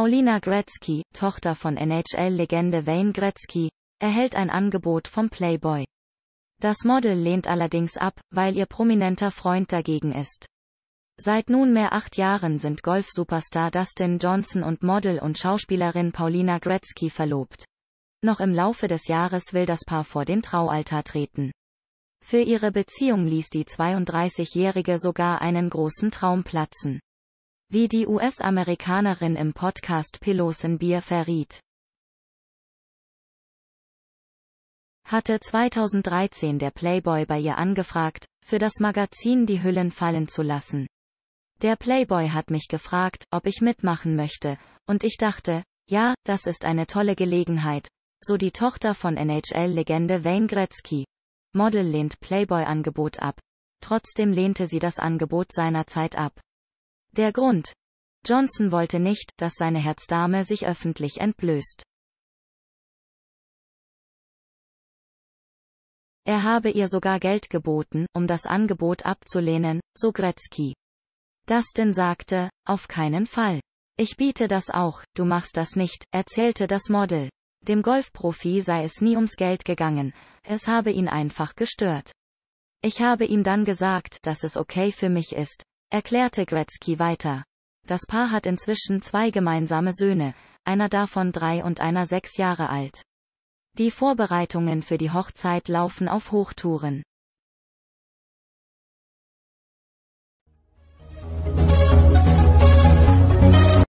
Paulina Gretzky, Tochter von NHL-Legende Wayne Gretzky, erhält ein Angebot vom Playboy. Das Model lehnt allerdings ab, weil ihr prominenter Freund dagegen ist. Seit nunmehr acht Jahren sind Golfsuperstar Dustin Johnson und Model und Schauspielerin Paulina Gretzky verlobt. Noch im Laufe des Jahres will das Paar vor den Traualtar treten. Für ihre Beziehung ließ die 32-Jährige sogar einen großen Traum platzen wie die US-Amerikanerin im Podcast Pillows in Bier verriet. hatte 2013 der Playboy bei ihr angefragt, für das Magazin die Hüllen fallen zu lassen. Der Playboy hat mich gefragt, ob ich mitmachen möchte, und ich dachte, ja, das ist eine tolle Gelegenheit, so die Tochter von NHL-Legende Wayne Gretzky. Model lehnt Playboy-Angebot ab. Trotzdem lehnte sie das Angebot seinerzeit ab. Der Grund. Johnson wollte nicht, dass seine Herzdame sich öffentlich entblößt. Er habe ihr sogar Geld geboten, um das Angebot abzulehnen, so Gretzky. Dustin sagte, auf keinen Fall. Ich biete das auch, du machst das nicht, erzählte das Model. Dem Golfprofi sei es nie ums Geld gegangen, es habe ihn einfach gestört. Ich habe ihm dann gesagt, dass es okay für mich ist, erklärte Gretzky weiter. Das Paar hat inzwischen zwei gemeinsame Söhne, einer davon drei und einer sechs Jahre alt. Die Vorbereitungen für die Hochzeit laufen auf Hochtouren.